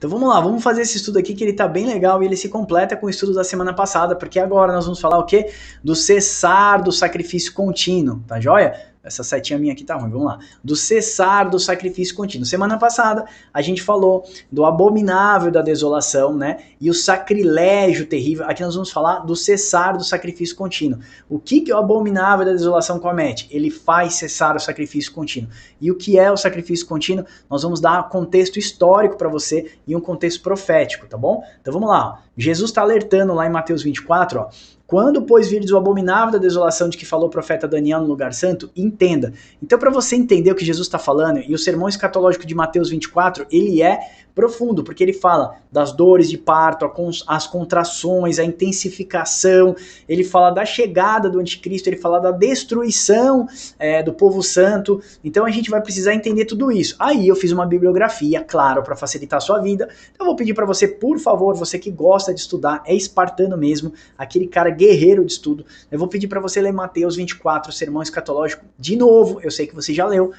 Então vamos lá, vamos fazer esse estudo aqui que ele está bem legal e ele se completa com o estudo da semana passada, porque agora nós vamos falar o quê? Do cessar do sacrifício contínuo, tá joia? Essa setinha minha aqui tá ruim, vamos lá. Do cessar do sacrifício contínuo. Semana passada a gente falou do abominável da desolação, né? E o sacrilégio terrível. Aqui nós vamos falar do cessar do sacrifício contínuo. O que, que é o abominável da desolação comete? Ele faz cessar o sacrifício contínuo. E o que é o sacrifício contínuo? Nós vamos dar contexto histórico para você e um contexto profético, tá bom? Então vamos lá. Jesus está alertando lá em Mateus 24, ó. Quando, pois, virdes o abominável da desolação de que falou o profeta Daniel no lugar santo, entenda. Então, para você entender o que Jesus está falando, e o sermão escatológico de Mateus 24, ele é profundo, porque ele fala das dores de parto, as contrações, a intensificação, ele fala da chegada do anticristo, ele fala da destruição é, do povo santo. Então, a gente vai precisar entender tudo isso. Aí, eu fiz uma bibliografia, claro, para facilitar a sua vida. Então, eu vou pedir para você, por favor, você que gosta de estudar, é espartano mesmo, aquele cara guerreiro de estudo. Eu vou pedir para você ler Mateus 24, sermão escatológico, de novo, eu sei que você já leu,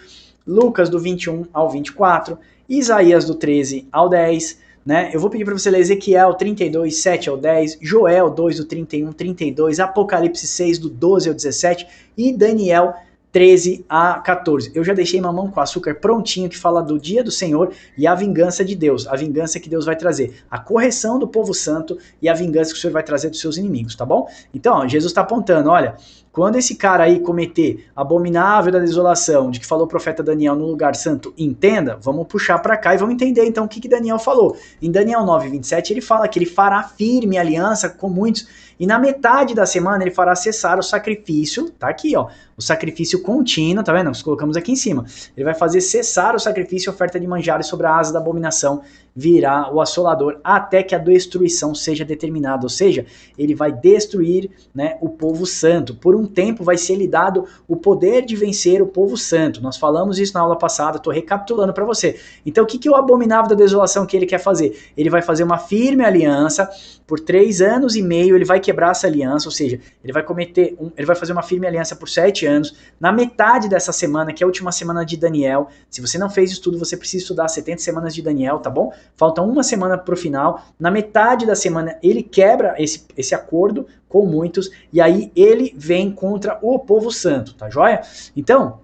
Lucas do 21 ao 24, Isaías do 13 ao 10, né? Eu vou pedir para você ler Ezequiel 32, 7 ao 10, Joel 2 do 31, 32, Apocalipse 6 do 12 ao 17 e Daniel 13 a 14. Eu já deixei mamão com açúcar prontinho que fala do dia do Senhor e a vingança de Deus, a vingança que Deus vai trazer, a correção do povo santo e a vingança que o Senhor vai trazer dos seus inimigos, tá bom? Então, ó, Jesus está apontando, olha, quando esse cara aí cometer abominável da desolação de que falou o profeta Daniel no lugar santo, entenda, vamos puxar para cá e vamos entender então o que, que Daniel falou. Em Daniel 9, 27, ele fala que ele fará firme aliança com muitos e na metade da semana ele fará cessar o sacrifício, tá aqui, ó, o sacrifício contínuo, tá vendo? Nós colocamos aqui em cima. Ele vai fazer cessar o sacrifício e oferta de manjares sobre a asa da abominação virá o assolador até que a destruição seja determinada, ou seja, ele vai destruir né, o povo santo. Por um tempo vai ser lhe dado o poder de vencer o povo santo. Nós falamos isso na aula passada, estou recapitulando para você. Então, o que, que o abominável da desolação que ele quer fazer? Ele vai fazer uma firme aliança por três anos e meio ele vai quebrar essa aliança, ou seja, ele vai cometer, um, ele vai fazer uma firme aliança por sete anos. Na metade dessa semana, que é a última semana de Daniel, se você não fez estudo, você precisa estudar 70 semanas de Daniel, tá bom? Falta uma semana pro final. Na metade da semana ele quebra esse, esse acordo com muitos e aí ele vem contra o povo santo, tá joia? Então,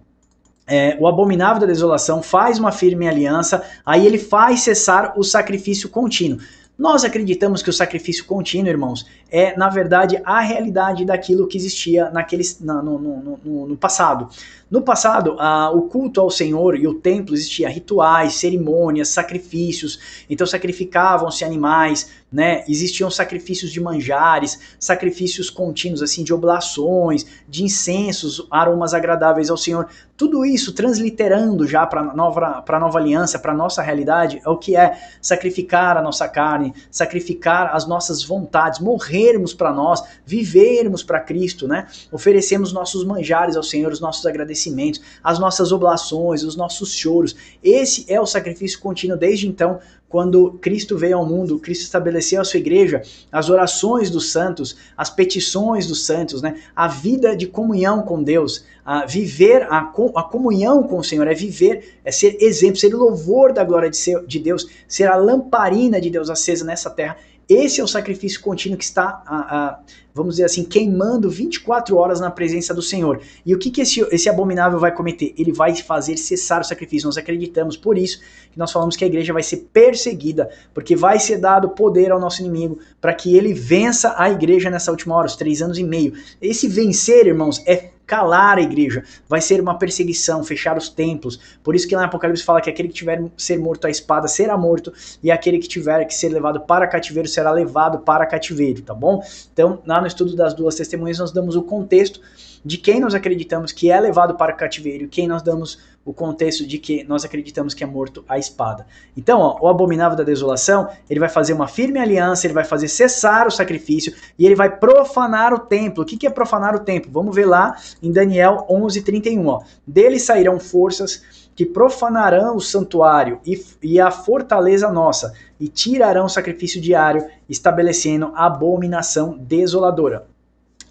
é, o abominável da desolação, faz uma firme aliança, aí ele faz cessar o sacrifício contínuo. Nós acreditamos que o sacrifício contínuo, irmãos, é, na verdade, a realidade daquilo que existia naqueles, na, no, no, no, no, passado. No passado, o culto ao Senhor e o templo existia rituais, cerimônias, sacrifícios, então sacrificavam-se animais, né? Existiam sacrifícios de manjares, sacrifícios contínuos, assim, de oblações, de incensos, aromas agradáveis ao Senhor. Tudo isso transliterando já para a nova, nova aliança, para a nossa realidade, é o que é sacrificar a nossa carne, sacrificar as nossas vontades, morrer morrermos para nós, vivermos para Cristo, né? Oferecemos nossos manjares ao Senhor, os nossos agradecimentos, as nossas oblações, os nossos choros. Esse é o sacrifício contínuo desde então, quando Cristo veio ao mundo, Cristo estabeleceu a sua igreja, as orações dos santos, as petições dos santos, né? A vida de comunhão com Deus, a viver a, a comunhão com o Senhor é viver, é ser exemplo, ser louvor da glória de, ser, de Deus, ser a lamparina de Deus acesa nessa terra esse é o sacrifício contínuo que está, a, a, vamos dizer assim, queimando 24 horas na presença do Senhor. E o que, que esse, esse abominável vai cometer? Ele vai fazer cessar o sacrifício. Nós acreditamos, por isso, que nós falamos que a igreja vai ser perseguida, porque vai ser dado poder ao nosso inimigo para que ele vença a igreja nessa última hora, os três anos e meio. Esse vencer, irmãos, é calar a igreja, vai ser uma perseguição, fechar os templos. Por isso que lá em Apocalipse fala que aquele que tiver ser morto à espada será morto, e aquele que tiver que ser levado para cativeiro será levado para cativeiro, tá bom? Então, lá no estudo das duas testemunhas, nós damos o contexto de quem nós acreditamos que é levado para o cativeiro, quem nós damos o contexto de que nós acreditamos que é morto a espada. Então, ó, o abominável da desolação, ele vai fazer uma firme aliança, ele vai fazer cessar o sacrifício e ele vai profanar o templo. O que, que é profanar o templo? Vamos ver lá em Daniel 11:31. Ó. Dele sairão forças que profanarão o santuário e, e a fortaleza nossa e tirarão o sacrifício diário, estabelecendo abominação desoladora.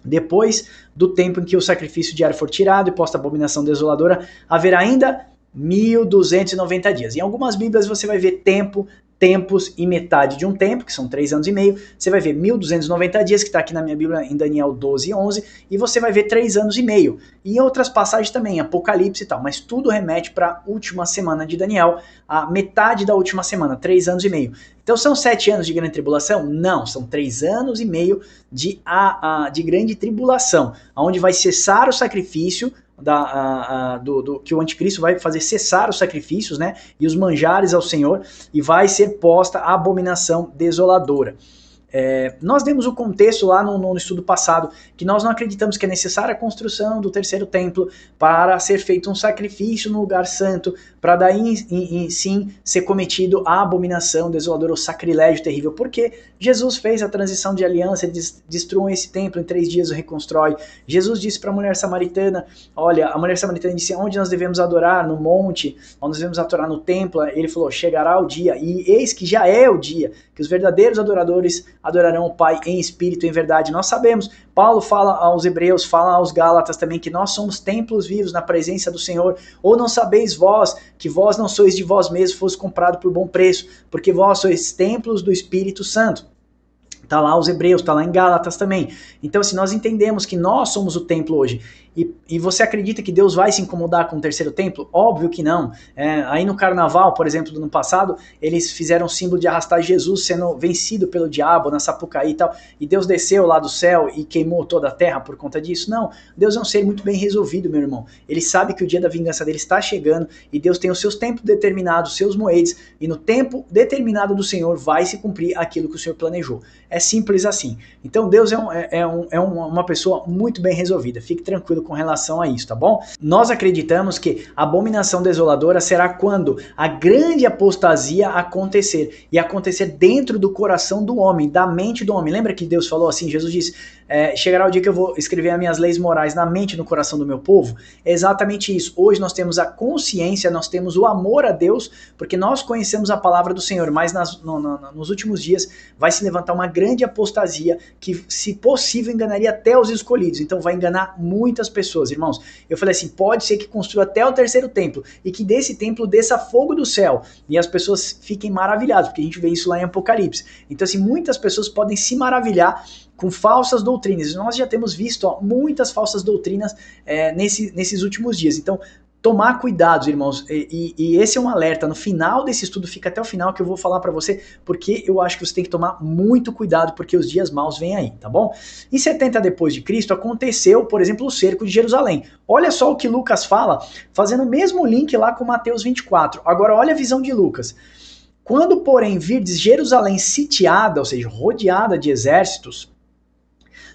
Depois do tempo em que o sacrifício diário for tirado e posta a abominação desoladora, haverá ainda 1290 dias. Em algumas Bíblias você vai ver tempo tempos e metade de um tempo, que são três anos e meio, você vai ver 1290 dias, que está aqui na minha Bíblia em Daniel 12 e 11, e você vai ver três anos e meio. E outras passagens também, Apocalipse e tal, mas tudo remete para a última semana de Daniel, a metade da última semana, três anos e meio. Então são sete anos de grande tribulação? Não, são três anos e meio de, a, a, de grande tribulação, onde vai cessar o sacrifício, da, a, a, do, do, que o anticristo vai fazer cessar os sacrifícios né, e os manjares ao Senhor, e vai ser posta a abominação desoladora. É, nós demos o contexto lá no, no, estudo passado que nós não acreditamos que é necessária a construção do terceiro templo para ser feito um sacrifício no lugar santo, para daí sim ser cometido a abominação desoladora, o sacrilégio terrível, porque Jesus fez a transição de aliança, ele diz, destruam esse templo, em três dias o reconstrói. Jesus disse para a mulher samaritana: Olha, a mulher samaritana disse onde nós devemos adorar, no monte, onde nós devemos adorar no templo. Ele falou: Chegará o dia, e eis que já é o dia que os verdadeiros adoradores adorarão o Pai em espírito e em verdade. Nós sabemos, Paulo fala aos Hebreus, fala aos Gálatas também, que nós somos templos vivos na presença do Senhor. Ou não sabeis vós, que vós não sois de vós mesmos, fosse comprado por bom preço, porque vós sois templos do Espírito Santo. Está lá os Hebreus, está lá em Gálatas também. Então, se assim, nós entendemos que nós somos o templo hoje e, e você acredita que Deus vai se incomodar com o terceiro templo? Óbvio que não. É, aí no carnaval, por exemplo, do ano passado, eles fizeram o símbolo de arrastar Jesus sendo vencido pelo diabo na Sapucaí e tal. E Deus desceu lá do céu e queimou toda a terra por conta disso? Não. Deus é um ser muito bem resolvido, meu irmão. Ele sabe que o dia da vingança dele está chegando e Deus tem os seus tempos determinados, seus moedes, e no tempo determinado do Senhor vai se cumprir aquilo que o Senhor planejou. É simples assim. Então Deus é, um, é, é um, é uma pessoa muito bem resolvida. Fique tranquilo com relação a isso, tá bom? Nós acreditamos que a abominação desoladora será quando a grande apostasia acontecer e acontecer dentro do coração do homem, da mente do homem. Lembra que Deus falou assim? Jesus disse: é, chegará o dia que eu vou escrever as minhas leis morais na mente e no coração do meu povo. É exatamente isso. Hoje nós temos a consciência, nós temos o amor a Deus, porque nós conhecemos a palavra do Senhor, mas nas, no, no, nos últimos dias vai se levantar uma grande apostasia que, se possível, enganaria até os escolhidos. Então vai enganar muitas pessoas, irmãos. Eu falei assim: pode ser que construa até o terceiro templo e que desse templo desça fogo do céu e as pessoas fiquem maravilhadas, porque a gente vê isso lá em Apocalipse. Então, assim, muitas pessoas podem se maravilhar com falsas doutrinas. Nós já temos visto ó, muitas falsas doutrinas é, nesse, nesses últimos dias. Então, tomar cuidado irmãos. E, e, esse é um alerta. No final desse estudo, fica até o final que eu vou falar para você, porque eu acho que você tem que tomar muito cuidado, porque os dias maus vêm aí, tá bom? Em 70 depois de Cristo aconteceu, por exemplo, o cerco de Jerusalém. Olha só o que Lucas fala, fazendo o mesmo link lá com Mateus 24. Agora olha a visão de Lucas. Quando, porém, virdes Jerusalém sitiada, ou seja, rodeada de exércitos,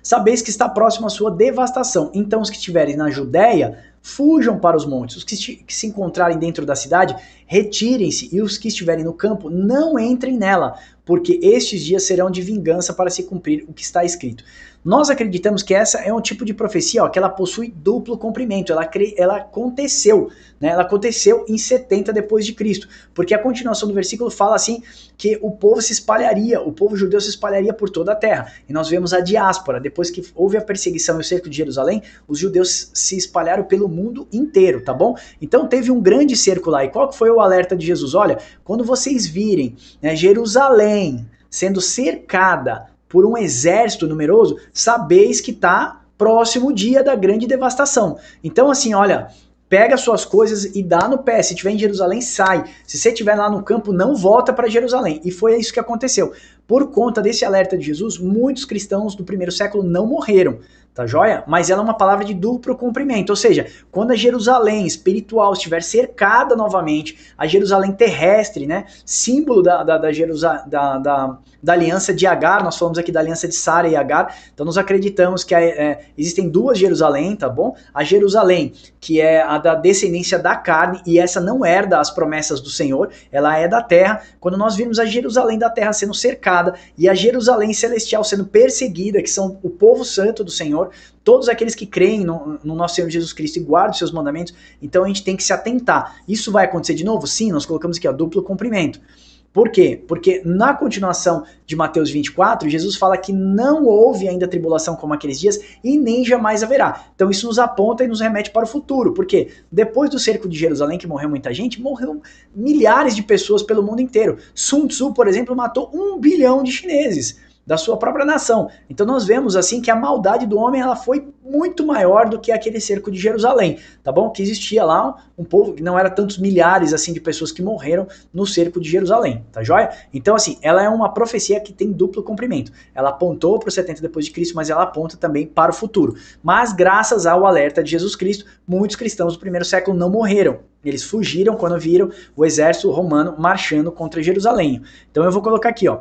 Sabeis que está próximo a sua devastação. Então os que estiverem na Judéia, fujam para os montes. Os que, se encontrarem dentro da cidade, retirem-se e os que estiverem no campo não entrem nela, porque estes dias serão de vingança para se cumprir o que está escrito. Nós acreditamos que essa é um tipo de profecia ó, que ela possui duplo cumprimento. ela, ela aconteceu, né? ela aconteceu em 70 depois de Cristo, porque a continuação do versículo fala assim que o povo se espalharia, o povo judeu se espalharia por toda a terra, e nós vemos a diáspora, depois que houve a perseguição e o cerco de Jerusalém, os judeus se espalharam pelo mundo inteiro, tá bom? Então teve um grande cerco lá, e qual que foi o alerta de Jesus: olha, quando vocês virem né, Jerusalém sendo cercada por um exército numeroso, sabeis que está próximo o dia da grande devastação. Então, assim, olha, pega suas coisas e dá no pé. Se tiver em Jerusalém, sai. Se você estiver lá no campo, não volta para Jerusalém. E foi isso que aconteceu. Por conta desse alerta de Jesus, muitos cristãos do primeiro século não morreram tá joia? Mas ela é uma palavra de duplo comprimento, ou seja, quando a Jerusalém espiritual estiver cercada novamente, a Jerusalém terrestre, né, símbolo da, da, da, da, da, da aliança de Agar, nós falamos aqui da aliança de Sara e Agar, então nós acreditamos que é, é, existem duas Jerusalém, tá bom? A Jerusalém, que é a da descendência da carne, e essa não herda as promessas do Senhor, ela é da terra, quando nós vimos a Jerusalém da terra sendo cercada, e a Jerusalém celestial sendo perseguida, que são o povo santo do Senhor, Senhor, todos aqueles que creem no, no, nosso Senhor Jesus Cristo e guardam os seus mandamentos, então a gente tem que se atentar. Isso vai acontecer de novo? Sim, nós colocamos aqui, ó, duplo cumprimento. Por quê? Porque na continuação de Mateus 24, Jesus fala que não houve ainda tribulação como aqueles dias e nem jamais haverá. Então isso nos aponta e nos remete para o futuro, porque depois do cerco de Jerusalém, que morreu muita gente, morreram milhares de pessoas pelo mundo inteiro. Sun Tzu, por exemplo, matou um bilhão de chineses da sua própria nação. Então nós vemos assim que a maldade do homem ela foi muito maior do que aquele cerco de Jerusalém, tá bom? Que existia lá um povo que não era tantos milhares assim de pessoas que morreram no cerco de Jerusalém, tá joia? Então assim, ela é uma profecia que tem duplo cumprimento. Ela apontou para o 70 depois de Cristo, mas ela aponta também para o futuro. Mas graças ao alerta de Jesus Cristo, muitos cristãos do primeiro século não morreram, eles fugiram quando viram o exército romano marchando contra Jerusalém. Então eu vou colocar aqui, ó,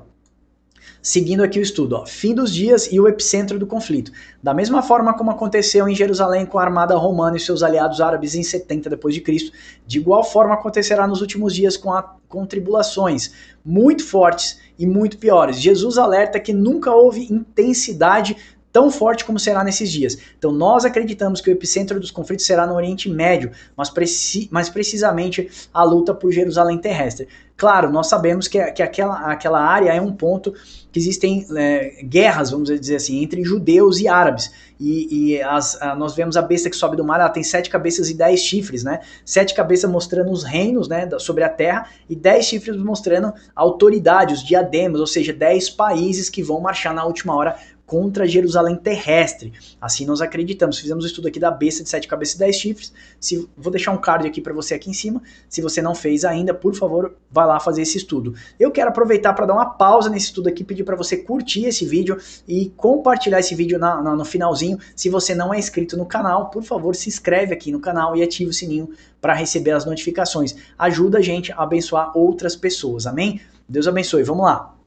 seguindo aqui o estudo, ó, fim dos dias e o epicentro do conflito. Da mesma forma como aconteceu em Jerusalém com a armada romana e seus aliados árabes em 70 depois de Cristo, de igual forma acontecerá nos últimos dias com, a, com tribulações muito fortes e muito piores. Jesus alerta que nunca houve intensidade tão forte como será nesses dias. Então, nós acreditamos que o epicentro dos conflitos será no Oriente Médio, mas, preci precisamente a luta por Jerusalém terrestre. Claro, nós sabemos que, que aquela, aquela área é um ponto que existem é, guerras, vamos dizer assim, entre judeus e árabes. E, e as, a, nós vemos a besta que sobe do mar, ela tem sete cabeças e dez chifres, né? Sete cabeças mostrando os reinos né, sobre a terra e dez chifres mostrando autoridade, os diademas, ou seja, dez países que vão marchar na última hora contra Jerusalém terrestre. Assim nós acreditamos. Fizemos o um estudo aqui da besta de sete cabeças e dez chifres. Se, vou deixar um card aqui para você aqui em cima. Se você não fez ainda, por favor, vá lá fazer esse estudo. Eu quero aproveitar para dar uma pausa nesse estudo aqui, pedir para você curtir esse vídeo e compartilhar esse vídeo na, na, no finalzinho. Se você não é inscrito no canal, por favor, se inscreve aqui no canal e ative o sininho para receber as notificações. Ajuda a gente a abençoar outras pessoas, amém? Deus abençoe, vamos lá!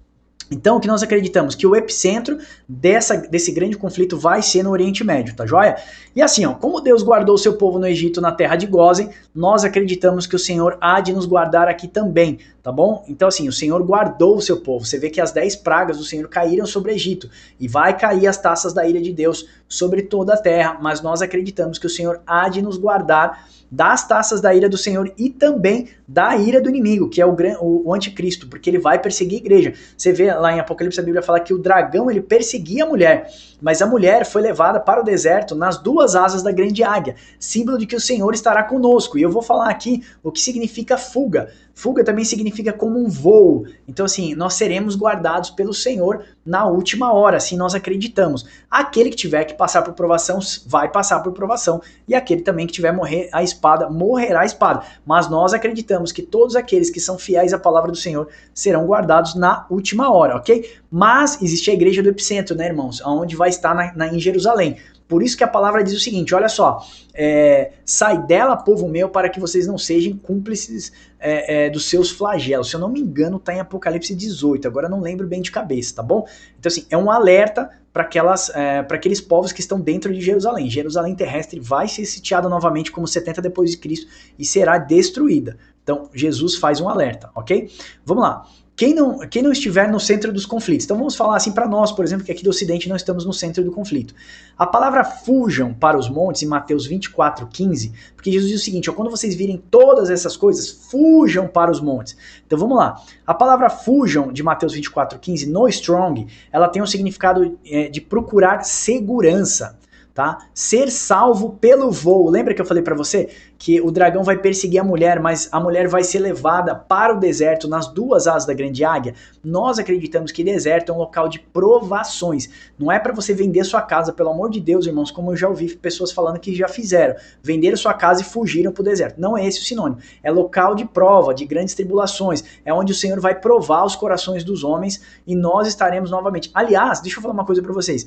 Então, o que nós acreditamos? Que o epicentro dessa, desse grande conflito vai ser no Oriente Médio, tá joia? E assim, ó, como Deus guardou o seu povo no Egito, na terra de Gozen, nós acreditamos que o Senhor há de nos guardar aqui também, tá bom? Então, assim, o Senhor guardou o seu povo. Você vê que as dez pragas do Senhor caíram sobre o Egito, e vai cair as taças da ira de Deus sobre toda a terra, mas nós acreditamos que o Senhor há de nos guardar das taças da ira do Senhor e também da ira do inimigo, que é o, o, o anticristo, porque ele vai perseguir a igreja. Você vê lá em Apocalipse a Bíblia fala que o dragão ele perseguia a mulher, mas a mulher foi levada para o deserto nas duas asas da grande águia, símbolo de que o Senhor estará conosco. E eu vou falar aqui o que significa fuga. Fuga também significa como um voo. Então, assim, nós seremos guardados pelo Senhor na última hora, assim nós acreditamos. Aquele que tiver que passar por provação vai passar por provação, e aquele também que tiver morrer a espada morrerá a espada. Mas nós acreditamos que todos aqueles que são fiéis à palavra do Senhor serão guardados na última hora, ok? Mas existe a igreja do epicentro, né, irmãos? Onde vai estar na, na em Jerusalém. Por isso que a palavra diz o seguinte: olha só, é, sai dela, povo meu, para que vocês não sejam cúmplices é, é, dos seus flagelos. Se eu não me engano, está em Apocalipse 18, agora não lembro bem de cabeça, tá bom? Então, assim, é um alerta para é, aqueles povos que estão dentro de Jerusalém. Jerusalém terrestre vai ser sitiada novamente como 70 depois de Cristo e será destruída. Então, Jesus faz um alerta, ok? Vamos lá quem não, quem não estiver no centro dos conflitos. Então vamos falar assim para nós, por exemplo, que aqui do Ocidente não estamos no centro do conflito. A palavra fujam para os montes em Mateus 24, 15, porque Jesus diz o seguinte: ó, quando vocês virem todas essas coisas, fujam para os montes. Então vamos lá. A palavra fujam de Mateus 24, 15 no Strong, ela tem um significado é, de procurar segurança tá? Ser salvo pelo voo. Lembra que eu falei para você que o dragão vai perseguir a mulher, mas a mulher vai ser levada para o deserto nas duas asas da grande águia? Nós acreditamos que deserto é um local de provações. Não é para você vender sua casa, pelo amor de Deus, irmãos, como eu já ouvi pessoas falando que já fizeram. Venderam sua casa e fugiram para o deserto. Não é esse o sinônimo. É local de prova, de grandes tribulações. É onde o Senhor vai provar os corações dos homens e nós estaremos novamente. Aliás, deixa eu falar uma coisa para vocês.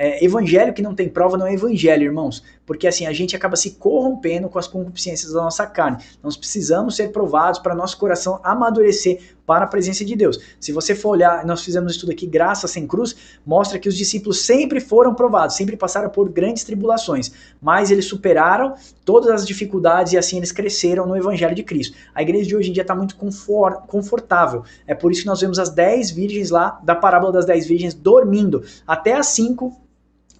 É, evangelho que não tem prova não é evangelho, irmãos, porque assim a gente acaba se corrompendo com as concupiscências da nossa carne. Nós precisamos ser provados para nosso coração amadurecer para a presença de Deus. Se você for olhar, nós fizemos um estudo aqui, Graça sem Cruz, mostra que os discípulos sempre foram provados, sempre passaram por grandes tribulações, mas eles superaram todas as dificuldades e assim eles cresceram no Evangelho de Cristo. A igreja de hoje em dia está muito confortável, é por isso que nós vemos as 10 virgens lá, da parábola das 10 virgens, dormindo, até as 5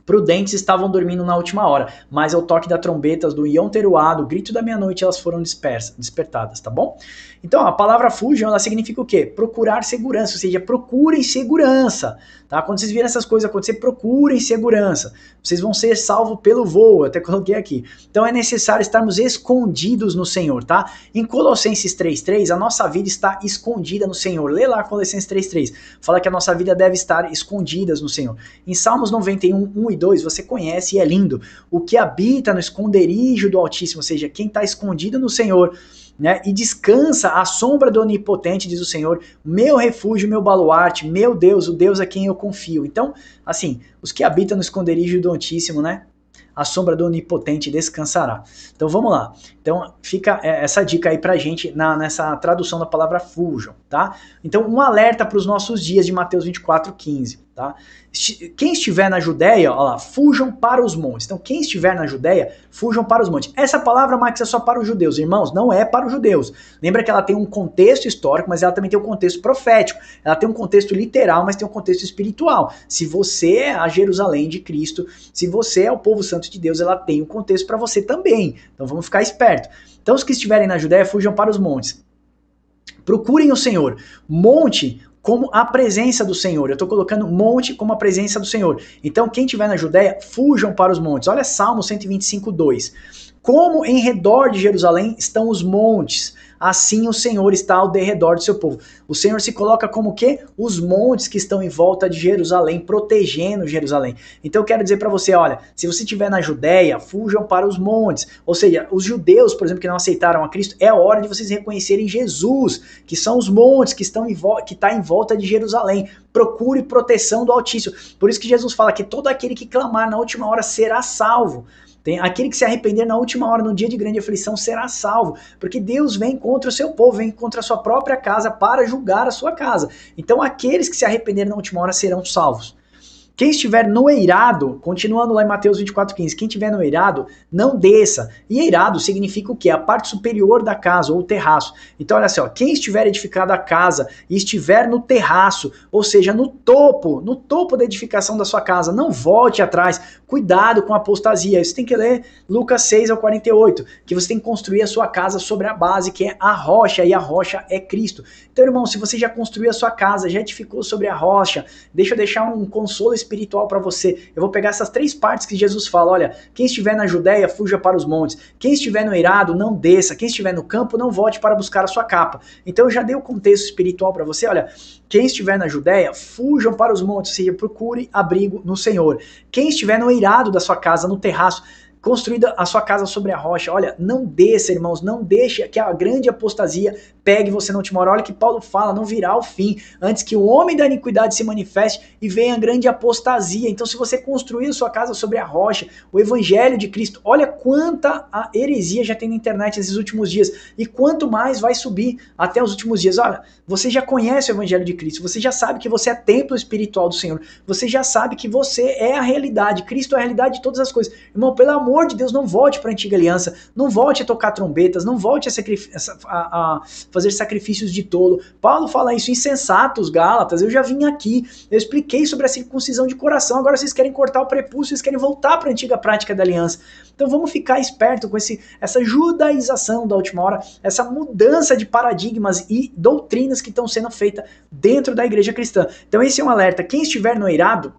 prudentes estavam dormindo na última hora, mas ao é toque da trombeta, do Ion Teruá, do grito da meia-noite, elas foram dispersa, despertadas, tá bom? Então, a palavra fujam, ela significa o quê? Procurar segurança, ou seja, procurem segurança, tá? Quando vocês virem essas coisas acontecer, procurem segurança. Vocês vão ser salvos pelo voo, até coloquei aqui. Então, é necessário estarmos escondidos no Senhor, tá? Em Colossenses 3.3, a nossa vida está escondida no Senhor. Lê lá Colossenses 3.3, fala que a nossa vida deve estar escondida no Senhor. Em Salmos 91, 1 e 2, você conhece e é lindo. O que habita no esconderijo do Altíssimo, ou seja, quem está escondido no Senhor, né? E descansa à sombra do Onipotente, diz o Senhor, meu refúgio, meu baluarte, meu Deus, o Deus a quem eu confio. Então, assim, os que habitam no esconderijo do Altíssimo, né? a sombra do Onipotente descansará. Então vamos lá. Então fica é, essa dica aí pra gente na, nessa tradução da palavra fujam, tá? Então um alerta para os nossos dias de Mateus 24, 15. Tá? Quem estiver na Judéia, lá, fujam para os montes. Então, quem estiver na Judéia, fujam para os montes. Essa palavra, Max, é só para os judeus. Irmãos, não é para os judeus. Lembra que ela tem um contexto histórico, mas ela também tem um contexto profético. Ela tem um contexto literal, mas tem um contexto espiritual. Se você é a Jerusalém de Cristo, se você é o povo santo de Deus, ela tem um contexto para você também. Então, vamos ficar esperto. Então, os que estiverem na Judéia, fujam para os montes. Procurem o Senhor. Monte, como a presença do Senhor. Eu estou colocando monte como a presença do Senhor. Então, quem estiver na Judéia, fujam para os montes. Olha Salmo 125, 2. Como em redor de Jerusalém estão os montes assim o Senhor está ao derredor do seu povo. O Senhor se coloca como que? Os montes que estão em volta de Jerusalém, protegendo Jerusalém. Então eu quero dizer para você, olha, se você estiver na Judéia, fujam para os montes. Ou seja, os judeus, por exemplo, que não aceitaram a Cristo, é hora de vocês reconhecerem Jesus, que são os montes que estão em volta, que está em volta de Jerusalém. Procure proteção do Altíssimo. Por isso que Jesus fala que todo aquele que clamar na última hora será salvo. Tem aquele que se arrepender na última hora, no dia de grande aflição, será salvo, porque Deus vem contra o seu povo, vem contra a sua própria casa para julgar a sua casa. Então aqueles que se arrependerem na última hora serão salvos. Quem estiver no eirado, continuando lá em Mateus 24,15, quem estiver no eirado, não desça. E eirado significa o quê? A parte superior da casa, ou terraço. Então, olha só, quem estiver edificado a casa e estiver no terraço, ou seja, no topo, no topo da edificação da sua casa, não volte atrás, Cuidado com a apostasia. Você tem que ler Lucas 6 ao 48, que você tem que construir a sua casa sobre a base, que é a rocha, e a rocha é Cristo. Então, irmão, se você já construiu a sua casa, já edificou sobre a rocha, deixa eu deixar um consolo espiritual para você. Eu vou pegar essas três partes que Jesus fala: olha, quem estiver na Judéia, fuja para os montes. Quem estiver no irado, não desça. Quem estiver no campo, não volte para buscar a sua capa. Então, eu já dei o contexto espiritual para você. Olha, quem estiver na Judéia, fujam para os montes, ou seja, procure abrigo no Senhor. Quem estiver no irado da sua casa, no terraço construída a sua casa sobre a rocha. Olha, não desça, irmãos, não deixe que a grande apostasia pegue você não te mora. Olha que Paulo fala, não virá o fim, antes que o homem da iniquidade se manifeste e venha a grande apostasia. Então, se você construir a sua casa sobre a rocha, o evangelho de Cristo, olha quanta a heresia já tem na internet nesses últimos dias e quanto mais vai subir até os últimos dias. Olha, você já conhece o evangelho de Cristo, você já sabe que você é templo espiritual do Senhor, você já sabe que você é a realidade, Cristo é a realidade de todas as coisas. Irmão, pelo amor amor de Deus, não volte para a antiga aliança, não volte a tocar trombetas, não volte a, sacrif a, a fazer sacrifícios de tolo. Paulo fala isso, insensatos, Gálatas, eu já vim aqui, eu expliquei sobre a circuncisão de coração, agora vocês querem cortar o prepúcio, vocês querem voltar para a antiga prática da aliança. Então vamos ficar esperto com esse, essa judaização da última hora, essa mudança de paradigmas e doutrinas que estão sendo feitas dentro da igreja cristã. Então esse é um alerta. Quem estiver no eirado,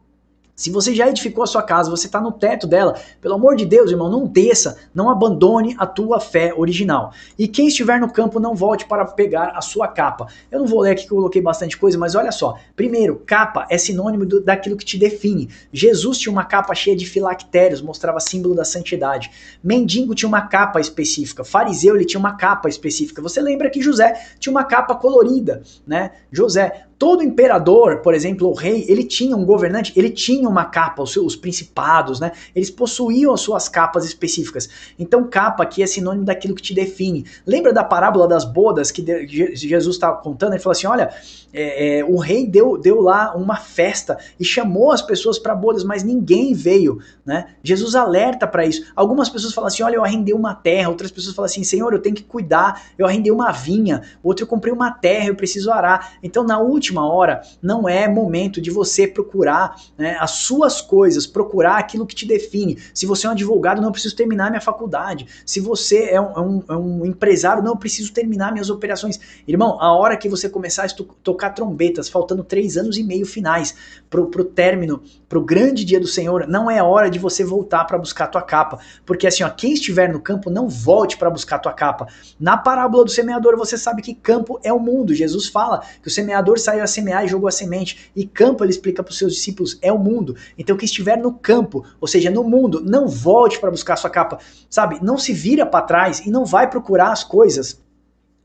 se você já edificou a sua casa, você está no teto dela, pelo amor de Deus, irmão, não desça, não abandone a tua fé original. E quem estiver no campo, não volte para pegar a sua capa. Eu não vou ler aqui que eu coloquei bastante coisa, mas olha só. Primeiro, capa é sinônimo do, daquilo que te define. Jesus tinha uma capa cheia de filactérios, mostrava símbolo da santidade. Mendigo tinha uma capa específica. Fariseu, ele tinha uma capa específica. Você lembra que José tinha uma capa colorida, né? José, todo imperador, por exemplo, o rei, ele tinha um governante, ele tinha uma capa, os, os principados, né? Eles possuíam as suas capas específicas. Então, capa aqui é sinônimo daquilo que te define. Lembra da parábola das bodas que Jesus estava contando? Ele falou assim: olha, é, é, o rei deu, deu lá uma festa e chamou as pessoas para bodas, mas ninguém veio, né? Jesus alerta para isso. Algumas pessoas falam assim: olha, eu arrendei uma terra, outras pessoas falam assim: Senhor, eu tenho que cuidar, eu arrendei uma vinha, outro eu comprei uma terra, eu preciso arar. Então, na última última hora, não é momento de você procurar né, as suas coisas, procurar aquilo que te define. Se você é um advogado, não preciso terminar minha faculdade. Se você é um, é um, é um empresário, não preciso terminar minhas operações. Irmão, a hora que você começar a tocar trombetas, faltando três anos e meio finais pro, pro término, pro grande dia do Senhor, não é hora de você voltar para buscar tua capa. Porque assim, ó, quem estiver no campo, não volte para buscar tua capa. Na parábola do semeador, você sabe que campo é o mundo. Jesus fala que o semeador sai saiu a semear e jogou a semente. E campo, ele explica para os seus discípulos, é o mundo. Então, que estiver no campo, ou seja, no mundo, não volte para buscar sua capa, sabe? Não se vira para trás e não vai procurar as coisas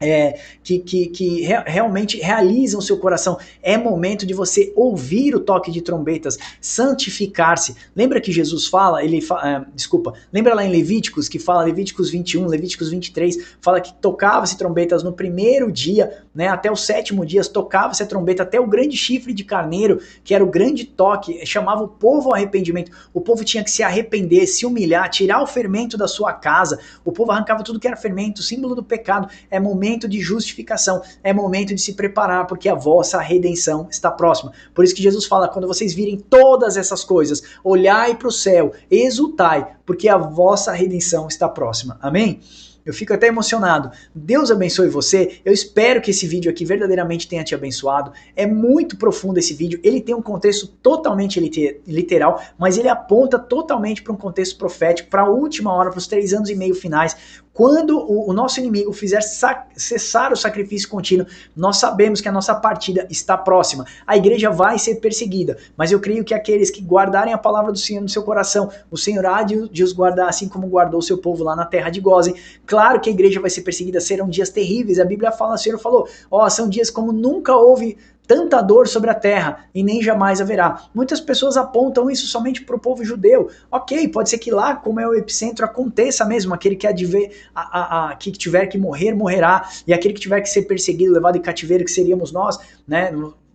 é, que, que, que re realmente realizam seu coração. É momento de você ouvir o toque de trombetas, santificar-se. Lembra que Jesus fala, ele fa é, desculpa, lembra lá em Levíticos que fala, Levíticos 21, Levíticos 23, fala que tocava-se trombetas no primeiro dia, né, até o sétimo dia, tocava-se a trombeta até o grande chifre de carneiro, que era o grande toque, eh, chamava o povo ao arrependimento. O povo tinha que se arrepender, se humilhar, tirar o fermento da sua casa. O povo arrancava tudo que era fermento, símbolo do pecado. É momento momento de justificação, é momento de se preparar, porque a vossa redenção está próxima. Por isso que Jesus fala: quando vocês virem todas essas coisas, olhai para o céu, exultai, porque a vossa redenção está próxima. Amém? Eu fico até emocionado. Deus abençoe você. Eu espero que esse vídeo aqui verdadeiramente tenha te abençoado. É muito profundo esse vídeo. Ele tem um contexto totalmente literal, mas ele aponta totalmente para um contexto profético, para a última hora, para os três anos e meio finais, quando o, o nosso inimigo fizer cessar o sacrifício contínuo, nós sabemos que a nossa partida está próxima. A igreja vai ser perseguida, mas eu creio que aqueles que guardarem a palavra do Senhor no seu coração, o Senhor há de, de os guardar, assim como guardou o seu povo lá na terra de Gozen. Claro que a igreja vai ser perseguida, serão dias terríveis. A Bíblia fala, o Senhor falou, ó, são dias como nunca houve tanta dor sobre a terra e nem jamais haverá. Muitas pessoas apontam isso somente para o povo judeu. Ok, pode ser que lá, como é o epicentro, aconteça mesmo. Aquele que, adver, a, a, a, que tiver que morrer, morrerá. E aquele que tiver que ser perseguido, levado em cativeiro, que seríamos nós, né?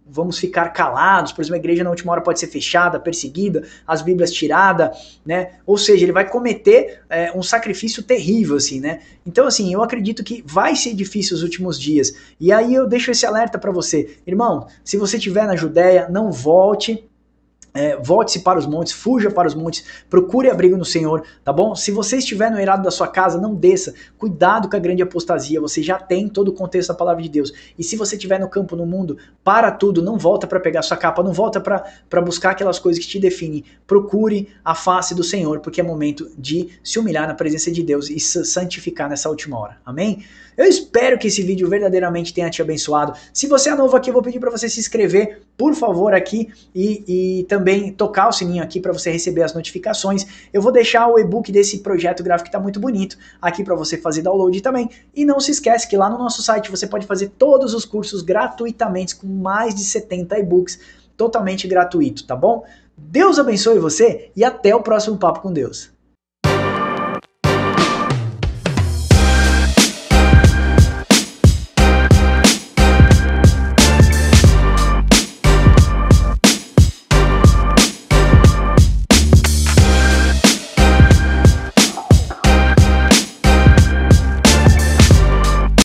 vamos ficar calados, por exemplo, a igreja na última hora pode ser fechada, perseguida, as Bíblias tirada, né? Ou seja, ele vai cometer é, um sacrifício terrível, assim, né? Então, assim, eu acredito que vai ser difícil os últimos dias. E aí eu deixo esse alerta para você, irmão. Se você estiver na Judéia, não volte é, volte-se para os montes, fuja para os montes, procure abrigo no Senhor, tá bom? Se você estiver no irado da sua casa, não desça. Cuidado com a grande apostasia, você já tem todo o contexto da palavra de Deus. E se você estiver no campo, no mundo, para tudo, não volta para pegar sua capa, não volta para buscar aquelas coisas que te definem. Procure a face do Senhor, porque é momento de se humilhar na presença de Deus e santificar nessa última hora. Amém? Eu espero que esse vídeo verdadeiramente tenha te abençoado. Se você é novo aqui, eu vou pedir para você se inscrever, por favor, aqui e, e também tocar o sininho aqui para você receber as notificações. Eu vou deixar o e-book desse projeto gráfico que está muito bonito aqui para você fazer download também. E não se esquece que lá no nosso site você pode fazer todos os cursos gratuitamente com mais de 70 e-books totalmente gratuito, tá bom? Deus abençoe você e até o próximo Papo com Deus.